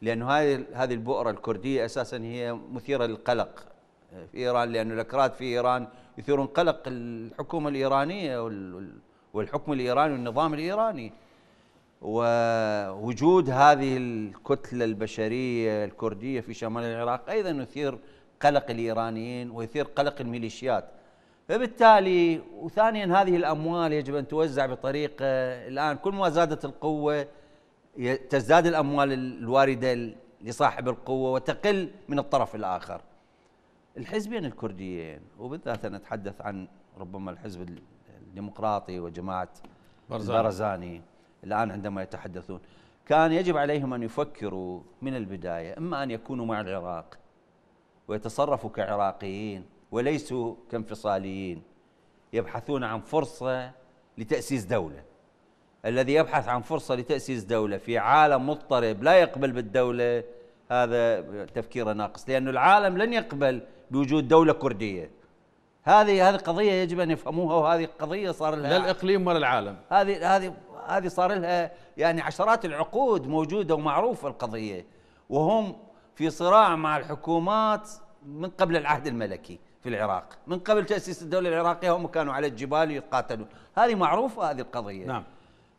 S3: لأن هذه هذه البؤرة الكردية أساسا هي مثيرة للقلق آه، في إيران لأن الأكراد في إيران يثيرون قلق الحكومة الإيرانية والحكم الإيراني والنظام الإيراني ووجود هذه الكتلة البشرية الكردية في شمال العراق أيضا يثير قلق الإيرانيين ويثير قلق الميليشيات فبالتالي وثانيا هذه الاموال يجب ان توزع بطريقه آه، الان كل ما زادت القوه تزداد الاموال الوارده لصاحب القوه وتقل من الطرف الاخر. الحزبين الكرديين وبالذات انا اتحدث عن ربما الحزب الديمقراطي وجماعه برزاني, برزاني الان عندما يتحدثون كان يجب عليهم ان يفكروا من البدايه اما ان يكونوا مع العراق ويتصرفوا كعراقيين وليسوا كانفصاليين يبحثون عن فرصة لتأسيس دولة الذي يبحث عن فرصة لتأسيس دولة في عالم مضطرب لا يقبل بالدولة هذا تفكير ناقص لأن العالم لن يقبل بوجود دولة كردية هذه هذه قضية يجب أن يفهموها وهذه قضية صار لها لا الإقليم ولا العالم هذه هذه هذه صار لها يعني عشرات العقود موجودة ومعروفة القضية وهم في صراع مع الحكومات من قبل العهد الملكي في العراق من قبل تأسيس الدولة العراقية هم كانوا على الجبال يقاتلون هذه معروفة هذه القضية نعم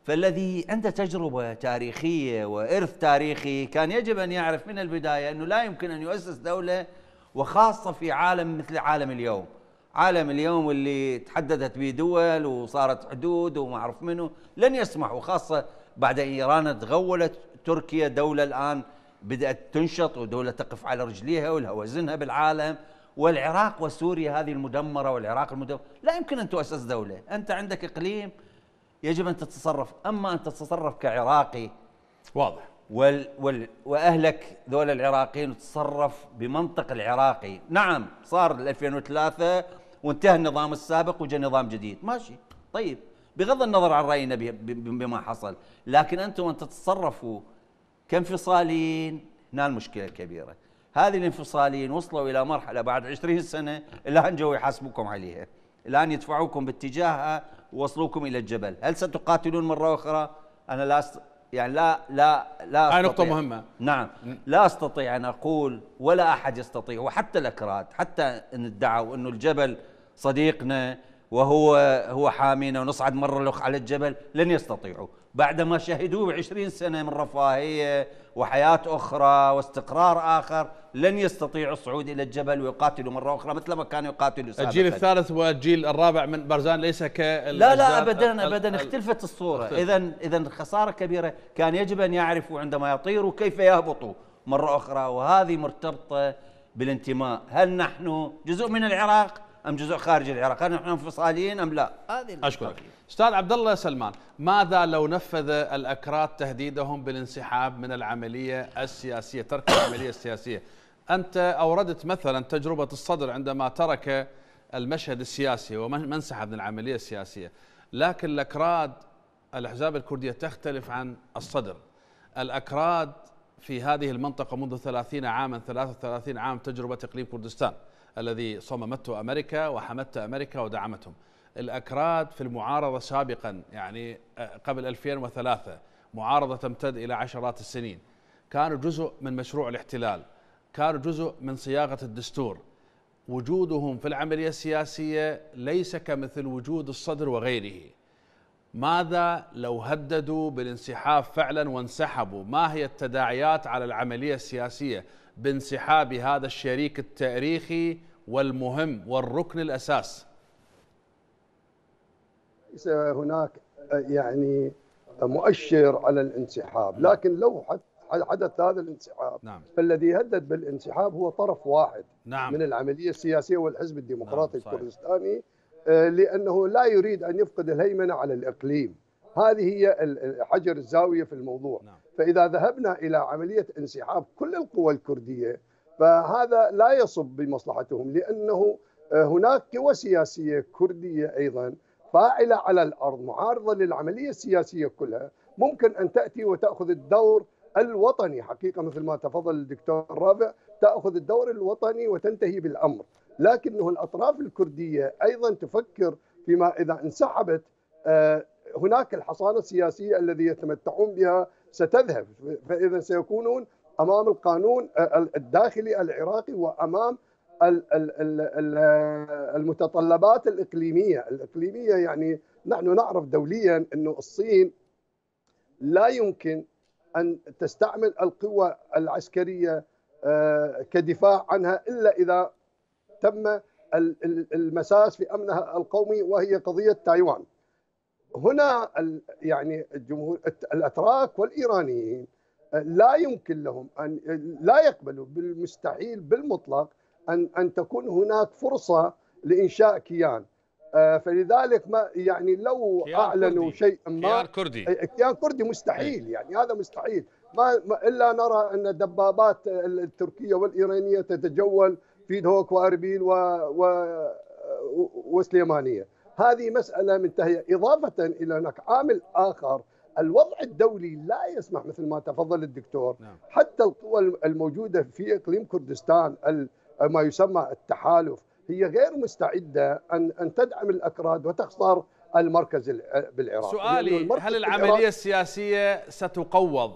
S3: فالذي عنده تجربة تاريخية وإرث تاريخي كان يجب أن يعرف من البداية أنه لا يمكن أن يؤسس دولة وخاصة في عالم مثل عالم اليوم عالم اليوم اللي تحددت به دول وصارت حدود وما أعرف منه لن يسمحوا خاصة بعد أن إيران تغولت تركيا دولة الآن بدأت تنشط ودولة تقف على رجليها ولها وزنها بالعالم والعراق وسوريا هذه المدمره والعراق المدمر لا يمكن ان تؤسس دوله، انت عندك اقليم يجب ان تتصرف، اما ان تتصرف كعراقي واضح وال وال واهلك ذول العراقيين وتتصرف بمنطق العراقي، نعم صار 2003 وانتهى النظام السابق وجاء نظام جديد، ماشي طيب بغض النظر عن راينا بما حصل، لكن انتم ان تتصرفوا كانفصاليين هنا المشكله الكبيره. هذه الانفصاليين وصلوا إلى مرحلة بعد 20 سنة الآن جو يحاسبوكم عليها الآن يدفعوكم باتجاهها ووصلوكم إلى الجبل هل ستقاتلون مرة أخرى أنا لا أست... يعني لا لا لا أستطيع. نقطة مهمة نعم لا أستطيع أن أقول ولا أحد يستطيع وحتى الأكراد حتى أن ادعوا أنه الجبل صديقنا وهو هو حامينا ونصعد مرة اخرى على الجبل لن يستطيعوا بعد ما شهدوه بعشرين سنة من رفاهية وحياة أخرى واستقرار آخر لن يستطيع الصعود إلى الجبل ويقاتلوا مرة أخرى مثل ما كانوا يقاتلوا سابقا الجيل الثالث
S1: والجيل الرابع من برزان ليس ك لا لا أبدا أبدا
S3: اختلفت الصورة إذا إذا خسارة كبيرة كان يجب أن يعرفوا عندما يطيروا كيف يهبطوا مرة أخرى وهذه مرتبطة بالانتماء هل نحن جزء من العراق ام جزء خارج العراق؟ هل نحن انفصاليين ام لا؟
S2: هذه اشكرك.
S3: استاذ عبد الله
S1: سلمان، ماذا لو نفذ الاكراد تهديدهم بالانسحاب من العمليه السياسيه، ترك العمليه السياسيه؟ انت اوردت مثلا تجربه الصدر عندما ترك المشهد السياسي ومن انسحب من العمليه السياسيه، لكن الاكراد الاحزاب الكرديه تختلف عن الصدر. الاكراد في هذه المنطقة منذ 30 عاما 33 عام تجربة إقليم كردستان الذي صممته أمريكا وحمدت أمريكا ودعمتهم الأكراد في المعارضة سابقا يعني آه، قبل 2003 معارضة تمتد إلى عشرات السنين كانوا جزء من مشروع الاحتلال كانوا جزء من صياغة الدستور وجودهم في العملية السياسية ليس كمثل وجود الصدر وغيره ماذا لو هددوا بالانسحاب فعلا وانسحبوا ما هي التداعيات على العملية السياسية بانسحاب هذا الشريك التاريخي والمهم والركن الاساس؟
S4: ليس هناك يعني مؤشر على الانسحاب لكن لو حدث هذا الانسحاب نعم. فالذي هدد بالانسحاب هو طرف واحد نعم. من العملية السياسية والحزب الديمقراطي نعم. الكردستاني آه، لأنه لا يريد أن يفقد الهيمنة على الإقليم هذه هي حجر الزاوية في الموضوع نعم. فإذا ذهبنا إلى عملية انسحاب كل القوى الكردية فهذا لا يصب بمصلحتهم لأنه آه، هناك قوى سياسية كردية أيضا فاعلة على الأرض معارضة للعملية السياسية كلها ممكن أن تأتي وتأخذ الدور الوطني حقيقة مثل ما تفضل الدكتور الرابع تأخذ الدور الوطني وتنتهي بالأمر لكنه الأطراف الكردية أيضا تفكر فيما إذا انسحبت آه، هناك الحصانة السياسية الذي يتمتعون بها ستذهب فإذا سيكونون أمام القانون الداخلي العراقي وأمام المتطلبات الإقليمية الإقليمية يعني نحن نعرف دوليا انه الصين لا يمكن أن تستعمل القوى العسكرية آه، كدفاع عنها إلا إذا تم المساس في أمنها القومي وهي قضية تايوان هنا يعني الجمهور الاتراك والايرانيين آه، لا يمكن لهم ان لا يقبلوا بالمستحيل بالمطلق ان ان تكون هناك فرصه لانشاء كيان آه، فلذلك ما يعني لو اعلنوا شيء ما كيان كردي كيان كردي مستحيل إيه. يعني هذا مستحيل ما الا نرى ان الدبابات التركيه والايرانيه تتجول في دهوك واربيل و, و وسليمانيه هذه مسألة منتهية إضافة إلى هناك عامل آخر الوضع الدولي لا يسمح مثل ما تفضل الدكتور نعم. حتى القوى الموجودة في إقليم كردستان ما يسمى التحالف هي غير مستعدة أن أن تدعم الأكراد وتخسر المركز بالعراق سؤالي
S1: هل العملية السياسية ستقوض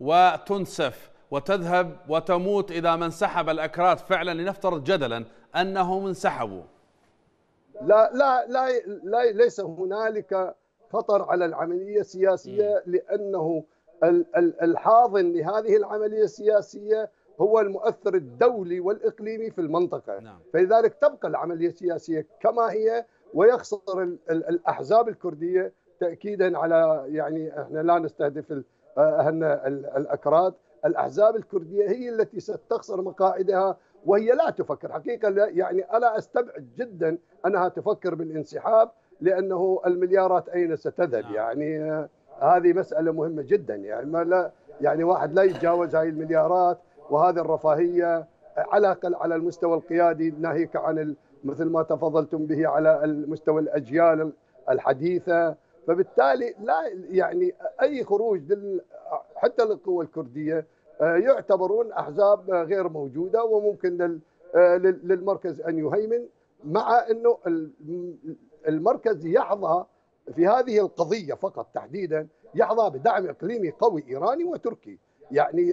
S1: وتنسف وتذهب وتموت إذا من سحب الأكراد فعلا لنفترض جدلا أنهم انسحبوا
S4: لا لا لا, لا ليس هنالك خطر على العمليه السياسيه لانه الحاضن لهذه العمليه السياسيه هو المؤثر الدولي والاقليمي في المنطقه نعم. فلذلك تبقى العمليه السياسيه كما هي ويخسر الاحزاب الكرديه تاكيدا على يعني احنا لا نستهدف اهلنا الاكراد الاحزاب الكرديه هي التي ستخسر مقاعدها وهي لا تفكر حقيقة يعني أنا أستبعد جدا أنها تفكر بالانسحاب لأنه المليارات أين ستذهب نعم. يعني آه، هذه مسألة مهمة جدا يعني ما لا يعني واحد لا يتجاوز هذه المليارات وهذه الرفاهية على الأقل على المستوى القيادي ناهيك عن مثل ما تفضلتم به على المستوى الأجيال الحديثة فبالتالي لا يعني أي خروج حتى للقوى الكردية آه، يعتبرون احزاب غير موجوده وممكن آه، للمركز ان يهيمن مع انه المركز يحظى في هذه القضيه فقط تحديدا يحظى بدعم اقليمي قوي ايراني وتركي يعني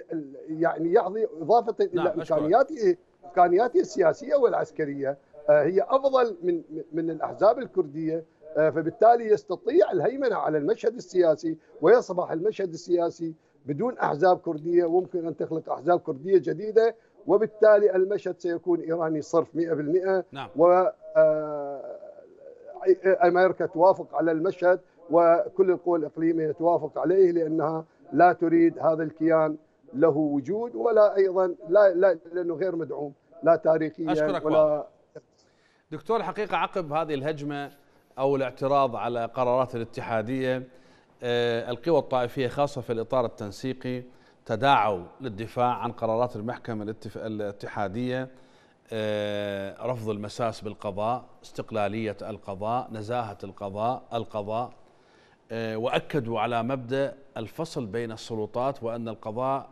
S4: يعني يحظي اضافه الى نعم، امكانياته امكانياته السياسيه والعسكريه آه، هي افضل من من الاحزاب الكرديه فبالتالي يستطيع الهيمنه على المشهد السياسي ويصبح المشهد السياسي بدون أحزاب كردية وممكن أن تخلق أحزاب كردية جديدة وبالتالي المشهد سيكون إيراني صرف 100% نعم. و آه، أمريكا توافق على المشهد وكل القوى الإقليمية توافق عليه لأنها لا تريد هذا الكيان له وجود ولا أيضا لا, لا لأنه غير مدعوم لا تاريخيا أشكرك ولا
S1: دكتور حقيقة عقب هذه الهجمة أو الاعتراض على قرارات الاتحادية آه، القوى الطائفية خاصة في الإطار التنسيقي تداعوا للدفاع عن قرارات المحكمة الاتحادية آه، رفض المساس بالقضاء استقلالية القضاء نزاهة القضاء القضاء آه، وأكدوا على مبدأ الفصل بين السلطات وأن القضاء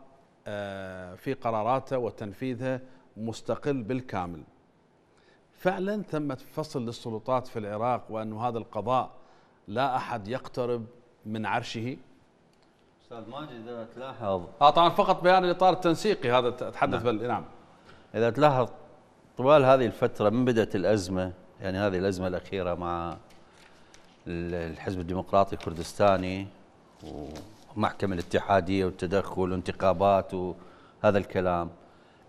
S1: في قراراته وتنفيذه مستقل بالكامل فعلا ثمة فصل للسلطات في العراق وأن هذا القضاء لا أحد يقترب من عرشه
S3: استاذ ماجد اذا تلاحظ
S1: اه طبعا فقط بيان الاطار التنسيقي هذا تحدث نعم. بل نعم
S3: اذا تلاحظ طوال هذه الفتره من بدات الازمه يعني هذه الازمه الاخيره مع الحزب الديمقراطي الكردستاني ومحكمه الاتحاديه والتدخل وانتخابات وهذا الكلام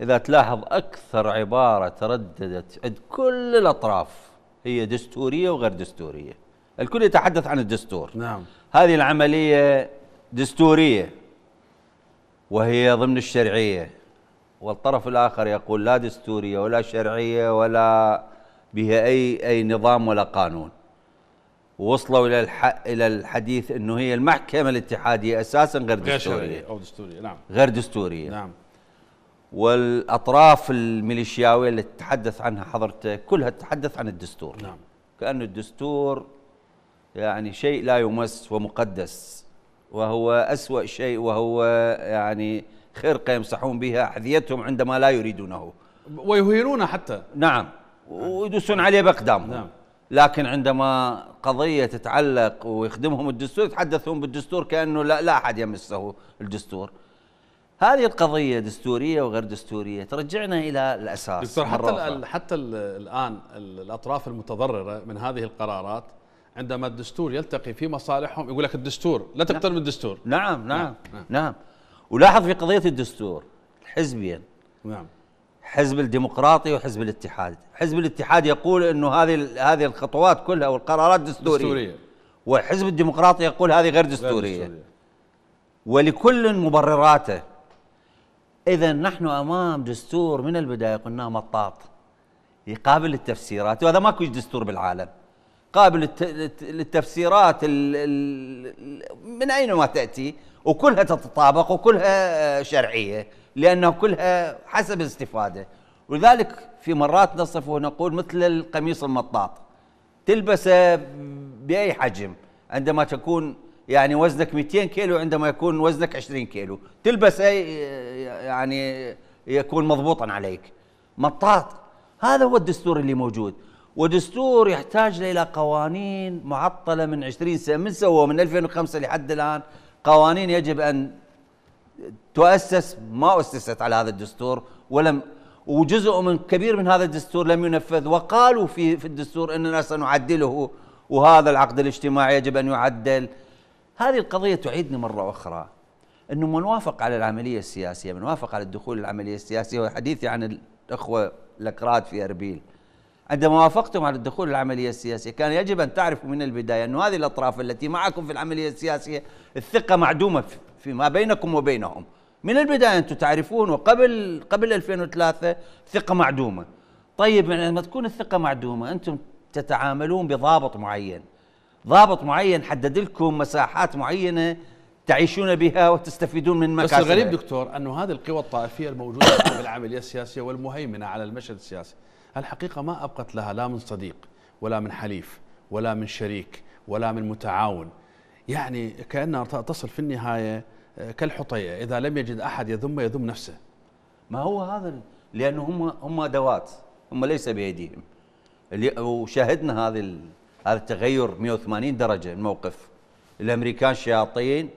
S3: اذا تلاحظ اكثر عباره ترددت عند كل الاطراف هي دستوريه وغير دستوريه الكل يتحدث عن الدستور نعم هذه العملية دستورية وهي ضمن الشرعية والطرف الآخر يقول لا دستورية ولا شرعية ولا بها أي أي نظام ولا قانون ووصلوا إلى إلى الحديث أنه هي المحكمة الاتحادية أساسا غير دستورية أو دستورية نعم غير دستورية نعم والأطراف الميليشياوية اللي تتحدث عنها حضرتك كلها تتحدث عن الدستور نعم كأنه الدستور يعني شيء لا يمس ومقدس وهو أسوأ شيء وهو يعني خرقة يمسحون بها أحذيتهم عندما لا يريدونه ويهينونه حتى نعم ويدسون عليه بأقدامهم نعم. لكن عندما قضية تتعلق ويخدمهم الدستور يتحدثون بالدستور كأنه لا, لا أحد يمسه الدستور هذه القضية دستورية وغير دستورية ترجعنا إلى الأساس دكتور حتى,
S1: حتى الآن الأطراف المتضررة من هذه القرارات عندما الدستور يلتقي في مصالحهم يقول
S3: لك الدستور لا نعم. تقترب نعم. من الدستور نعم،, نعم نعم نعم, نعم. ولاحظ في قضيه الدستور حزبيا نعم حزب الديمقراطي وحزب الاتحاد حزب الاتحاد يقول انه هذه هذه الخطوات كلها والقرارات دستوريه, دستورية. وحزب الديمقراطي يقول هذه غير دستوريه, غير دستورية. ولكل مبرراته اذا نحن امام دستور من البدايه قلناه مطاط يقابل التفسيرات وهذا ماكو دستور بالعالم قابل للتفسيرات من أين ما تأتي وكلها تتطابق وكلها آه، شرعية لأنه كلها حسب الاستفادة ولذلك في مرات نصف ونقول مثل القميص المطاط تلبسه بأي حجم عندما تكون يعني وزنك 200 كيلو عندما يكون وزنك 20 كيلو تلبسه آه، يعني يكون مضبوطا عليك مطاط هذا هو الدستور اللي موجود ودستور يحتاج الى قوانين معطله من 20 سنه من سووا من 2005 لحد الان قوانين يجب ان تؤسس ما اسست على هذا الدستور ولم وجزء من كبير من هذا الدستور لم ينفذ وقالوا في في الدستور اننا سنعدله وهذا العقد الاجتماعي يجب ان يعدل هذه القضيه تعيدني مره اخرى انه من وافق على العمليه السياسيه من وافق على الدخول العمليه السياسيه وحديثي عن الاخوه الاكراد في اربيل عندما وافقتم على الدخول العملية السياسية كان يجب أن تعرفوا من البداية أن هذه الأطراف التي معكم في العملية السياسية الثقة معدومة فيما بينكم وبينهم من البداية أنتم تعرفون وقبل قبل 2003 ثقة معدومة طيب يعني لما تكون الثقة معدومة أنتم تتعاملون بضابط معين ضابط معين حدد لكم مساحات معينة تعيشون بها وتستفيدون من مكاسبها بس الغريب دكتور أنه هذه القوى
S1: الطائفية الموجودة في العملية السياسية والمهيمنة على المشهد السياسي الحقيقة ما أبقت لها لا من صديق ولا من حليف ولا من شريك ولا من متعاون يعني كأنها تصل في النهاية آه، كالحطية إذا لم يجد أحد يذم يذم نفسه
S3: ما هو هذا لأنه هم هم أدوات هم ليس بأيديهم وشاهدنا هذا هذا التغير 180 درجة الموقف الأمريكان شياطين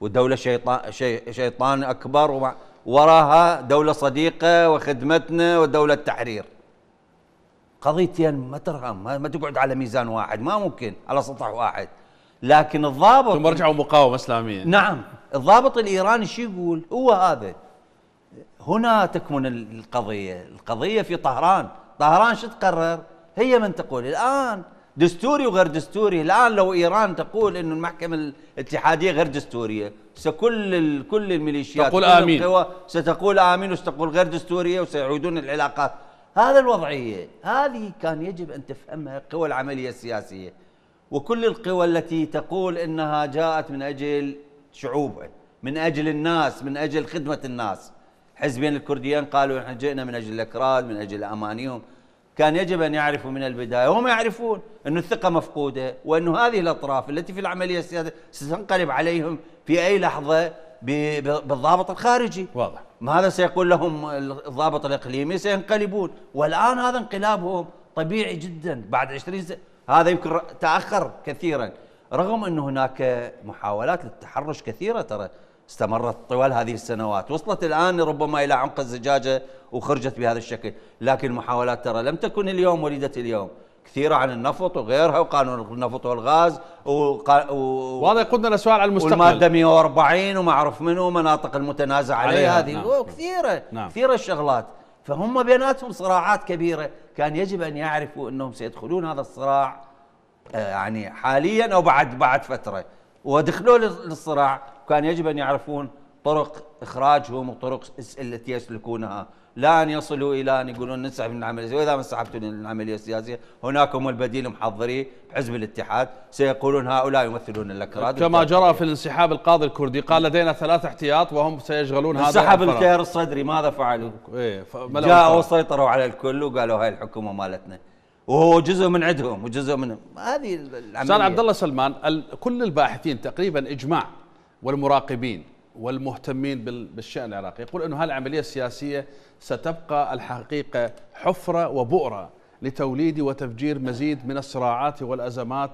S3: ودولة شيطان شيطان أكبر وراها دولة صديقة وخدمتنا ودولة تحرير قضيتين ما ترغم ما تقعد على ميزان واحد ما ممكن على سطح واحد لكن الضابط ثم رجعوا مقاومه اسلاميه نعم الضابط الايراني شو يقول؟ هو هذا هنا تكمن القضيه، القضيه في طهران، طهران شو تقرر؟ هي من تقول الان دستوري وغير دستوري، الان لو ايران تقول انه المحكمه الاتحاديه غير دستوريه، سكل كل الميليشيات تقول امين ستقول امين وستقول غير دستوريه وسيعودون العلاقات هذا الوضعية هذه كان يجب أن تفهمها قوى العملية السياسية وكل القوى التي تقول أنها جاءت من أجل شعوبها من أجل الناس من أجل خدمة الناس حزبين الكرديين قالوا نحن جئنا من أجل الأكراد من أجل أمانيهم كان يجب أن يعرفوا من البداية وهم يعرفون أن الثقة مفقودة وأن هذه الأطراف التي في العملية السياسية ستنقلب عليهم في أي لحظة بالضابط الخارجي واضح ماذا سيقول لهم الضابط الإقليمي سينقلبون والآن هذا انقلابهم طبيعي جدا بعد 20 سنة هذا يمكن تأخر كثيرا رغم انه هناك محاولات للتحرش كثيرة ترى استمرت طوال هذه السنوات وصلت الآن ربما إلى عمق الزجاجة وخرجت بهذا الشكل لكن المحاولات ترى لم تكن اليوم ولدت اليوم كثيرة عن النفط وغيرها وقانون النفط والغاز وقا... و... وهذا يقودنا لسؤال على المستقبل والمادة 140 وما أعرف منه ومناطق المتنازع عليها, عليها. هذه نعم. كثيرة نعم. كثيرة الشغلات فهم بيناتهم صراعات كبيرة كان يجب أن يعرفوا أنهم سيدخلون هذا الصراع آه، يعني حاليا أو بعد بعد فترة ودخلوا للصراع كان يجب أن يعرفون طرق إخراجهم وطرق التي يسلكونها لا أن يصلوا إلى أن يقولون نسحب من العملية وإذا ما انسحبتوا من العملية السياسية هناك هم البديل محضري حزب الاتحاد سيقولون هؤلاء يمثلون الأكراد كما
S1: جرى في الانسحاب القاضي الكردي قال لدينا ثلاث احتياط وهم سيشغلون هذا انسحب التيار
S3: الصدري ماذا فعلوا؟ إيه جاءوا وسيطروا على الكل وقالوا هاي الحكومة مالتنا وهو جزء من عندهم وجزء من هذه العملية استاذ عبد الله سلمان كل الباحثين
S1: تقريبا اجماع والمراقبين والمهتمين بالشأن العراقي يقول أن هالعملية السياسية ستبقى الحقيقة حفرة وبؤرة لتوليد وتفجير مزيد من الصراعات والأزمات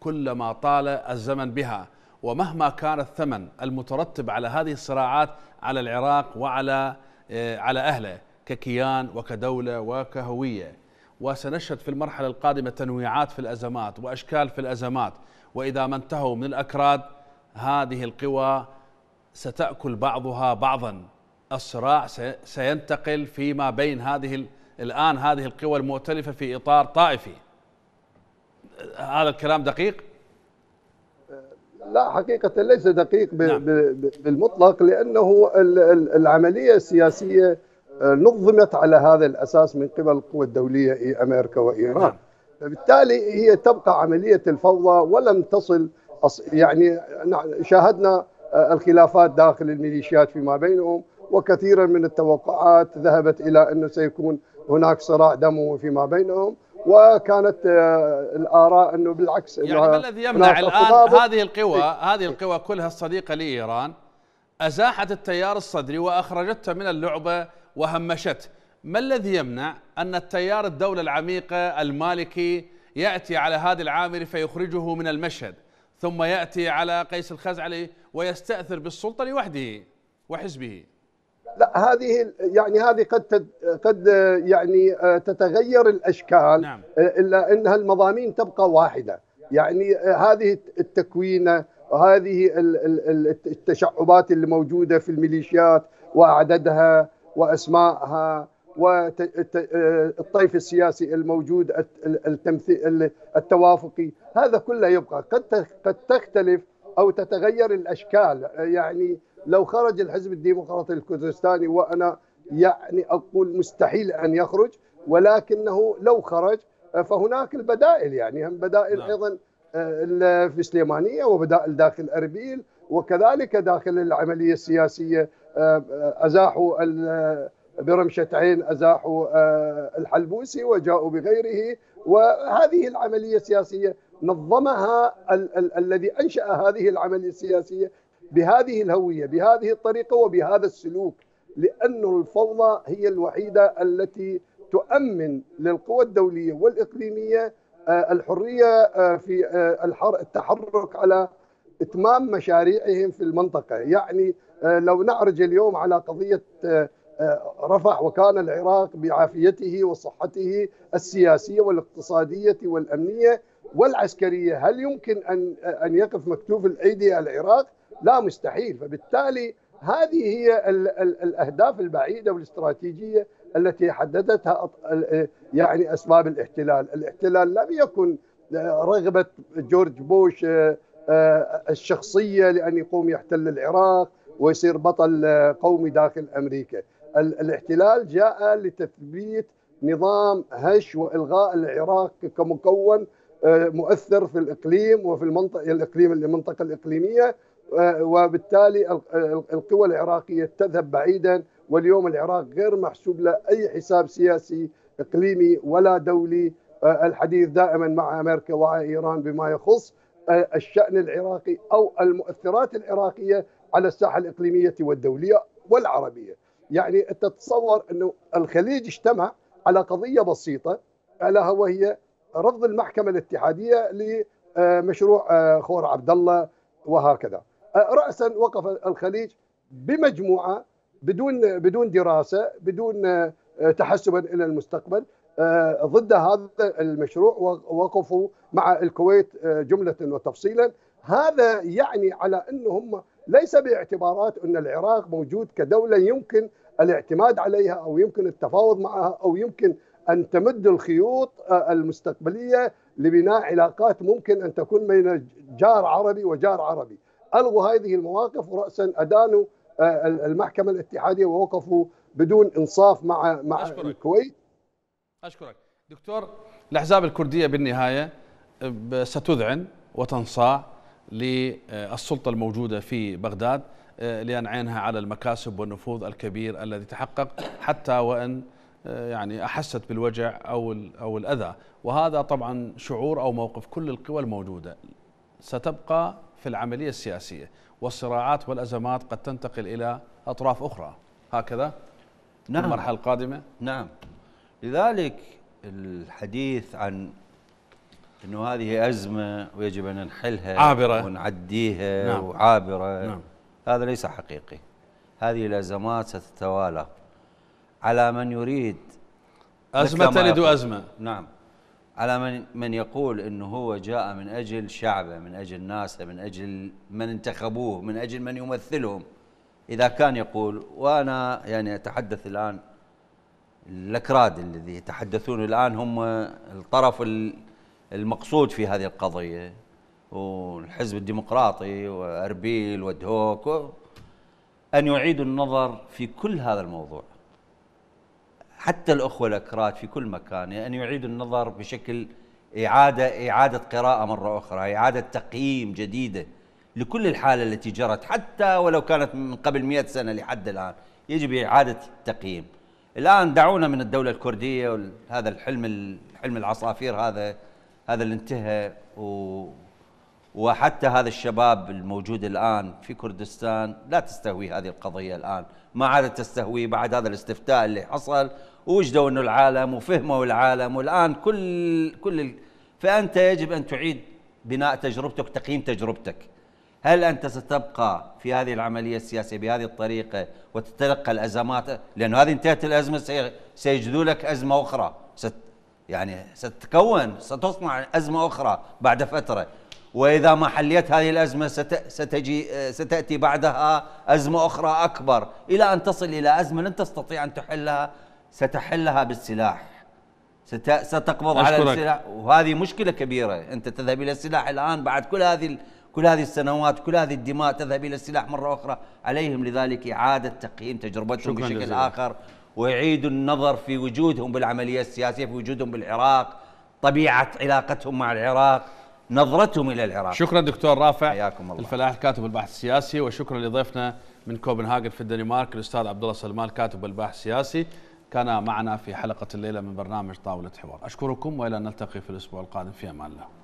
S1: كلما طال الزمن بها ومهما كان الثمن المترتب على هذه الصراعات على العراق وعلى آه، على أهله ككيان وكدولة وكهوية وسنشهد في المرحلة القادمة تنويعات في الأزمات وأشكال في الأزمات وإذا ما انتهوا من الأكراد هذه القوى ستأكل بعضها بعضا الصراع سينتقل فيما بين هذه الآن هذه القوى المؤتلفة في إطار طائفي هذا الكلام دقيق؟
S4: لا حقيقة ليس دقيق نعم. بالمطلق لأنه العملية السياسية آه، نظمت على هذا الأساس من قبل القوى الدولية أمريكا وإيران نعم. فبالتالي هي تبقى عملية الفوضى ولم تصل يعني شاهدنا الخلافات داخل الميليشيات فيما بينهم وكثيرا من التوقعات ذهبت الى انه سيكون هناك صراع دموي فيما بينهم وكانت آه، الاراء انه بالعكس يعني ما الذي يمنع الان هذه القوى إيه.
S1: هذه القوى كلها الصديقه لايران ازاحت التيار الصدري واخرجته من اللعبه وهمشته ما الذي يمنع ان التيار الدوله العميقه المالكي ياتي على هذه العامري فيخرجه من المشهد ثم ياتي على قيس الخزعلي ويستأثر بالسلطة لوحده وحزبه لا
S4: هذه يعني هذه قد قد يعني آه، تتغير الاشكال نعم. آه، الا انها المضامين تبقى واحده يعني آه، هذه التكوينه وهذه التشعبات اللي موجوده في الميليشيات واعدادها واسمائها والطيف السياسي الموجود التمثيل التوافقي هذا كله يبقى قد قد تختلف أو تتغير الأشكال يعني لو خرج الحزب الديمقراطي الكردستاني وأنا يعني أقول مستحيل أن يخرج ولكنه لو خرج فهناك البدائل يعني هم بدائل نعم. أيضا آه، في سليمانية وبدائل داخل أربيل وكذلك داخل العملية السياسية آه، أزاحوا آه، برمشة عين أزاحوا الحلبوسي وجاءوا بغيره وهذه العملية السياسية نظمها ال ال الذي انشا هذه العمليه السياسيه بهذه الهويه بهذه الطريقه وبهذا السلوك لأن الفوضى هي الوحيده التي تؤمن للقوى الدوليه والاقليميه آه، الحريه آه، في آه، التحرك على اتمام مشاريعهم في المنطقه، يعني لو نعرج اليوم على قضيه رفح وكان العراق بعافيته وصحته السياسيه والاقتصاديه والامنيه والعسكريه هل يمكن ان ان يقف مكتوف الايدي العراق؟ لا مستحيل فبالتالي هذه هي الـ الـ الاهداف البعيده والاستراتيجيه التي حددتها يعني اسباب الاحتلال، الاحتلال لم يكن آه، رغبه جورج بوش آه، آه، الشخصيه لان يقوم يحتل العراق ويصير بطل قومي داخل امريكا، الاحتلال جاء لتثبيت نظام هش والغاء العراق كمكون آه، مؤثر في الاقليم وفي المنطقه الاقليم المنطقه الاقليميه آه، وبالتالي القوى العراقيه تذهب بعيدا واليوم العراق غير محسوب له اي حساب سياسي اقليمي ولا دولي آه، الحديث دائما مع امريكا وايران بما يخص الشان العراقي او المؤثرات العراقيه على الساحه الاقليميه والدوليه والعربيه. يعني انت تتصور انه الخليج اجتمع على قضيه بسيطه الا وهي رفض المحكمه الاتحاديه لمشروع آه، خور عبد الله وهكذا آه، راسا وقف الخليج بمجموعه بدون بدون دراسه بدون آه، تحسبا الى المستقبل ضد هذا المشروع ووقفوا مع الكويت جمله وتفصيلا هذا يعني على انه هم ليس باعتبارات ان العراق موجود كدوله يمكن الاعتماد عليها او يمكن التفاوض معها او يمكن أن تمد الخيوط آه، المستقبلية لبناء علاقات ممكن أن تكون بين جار عربي وجار عربي ألغوا هذه المواقف ورأسا أدانوا آه، المحكمة الاتحادية ووقفوا بدون إنصاف مع مع أشكرك. الكويت
S1: أشكرك دكتور الأحزاب الكردية بالنهاية آه، ستذعن وتنصاع للسلطة الموجودة في بغداد لأن عينها على المكاسب والنفوذ الكبير الذي تحقق حتى وإن آه، يعني احست بالوجع او او الاذى وهذا طبعا شعور او موقف كل القوى الموجوده ستبقى في العمليه
S3: السياسيه
S1: والصراعات والازمات قد تنتقل الى اطراف اخرى هكذا
S3: نعم المرحله القادمه نعم لذلك الحديث عن انه هذه ازمه ويجب ان نحلها عابره ونعديها نعم. وعابره نعم. هذا ليس حقيقي هذه الازمات ستتوالى على من يريد أزمة تلد أزمة نعم على من من يقول انه هو جاء من اجل شعبه، من اجل ناسه، من اجل من انتخبوه، من اجل من يمثلهم. اذا كان يقول وانا يعني اتحدث الان الاكراد الذي يتحدثون الان هم الطرف المقصود في هذه القضيه والحزب الديمقراطي واربيل ودهوك ان يعيدوا النظر في كل هذا الموضوع. حتى الأخوة الأكراد في كل مكان يعني أن يعيد النظر بشكل إعادة إعادة قراءة مرة أخرى إعادة تقييم جديدة لكل الحالة التي جرت حتى ولو كانت من قبل مئة سنة لحد الآن يجب إعادة التقييم الآن دعونا من الدولة الكردية وهذا الحلم الحلم العصافير هذا هذا اللي انتهى و وحتى هذا الشباب الموجود الآن في كردستان لا تستهوي هذه القضية الآن ما عادت تستهوي بعد هذا الاستفتاء اللي حصل ووجدوا أنه العالم وفهموا العالم والآن كل كل فأنت يجب أن تعيد بناء تجربتك تقييم تجربتك هل أنت ستبقى في هذه العملية السياسية بهذه الطريقة وتتلقى الأزمات لأن هذه انتهت الأزمة سيجدوا لك أزمة أخرى ست يعني ستتكون ستصنع أزمة أخرى بعد فترة وإذا ما حليت هذه الأزمة ستجي ستأتي بعدها أزمة أخرى أكبر إلى أن تصل إلى أزمة لن تستطيع أن تحلها ستحلها بالسلاح ستقبض على السلاح وهذه مشكلة كبيرة أنت تذهب إلى السلاح الآن بعد كل هذه كل هذه السنوات كل هذه الدماء تذهب إلى السلاح مرة أخرى عليهم لذلك إعادة تقييم تجربتهم بشكل جزيلا. آخر ويعيدوا النظر في وجودهم بالعملية السياسية في وجودهم بالعراق طبيعة علاقتهم مع العراق نظرتهم الى العراق شكرا دكتور رافع حياكم الله الفلاح
S1: الكاتب والباحث السياسي وشكرا لضيفنا من كوبنهاجن في الدنمارك الاستاذ عبد الله سلمان كاتب والباحث السياسي كان معنا في حلقه الليله من برنامج طاوله حوار اشكركم والى ان نلتقي في الاسبوع القادم في امان الله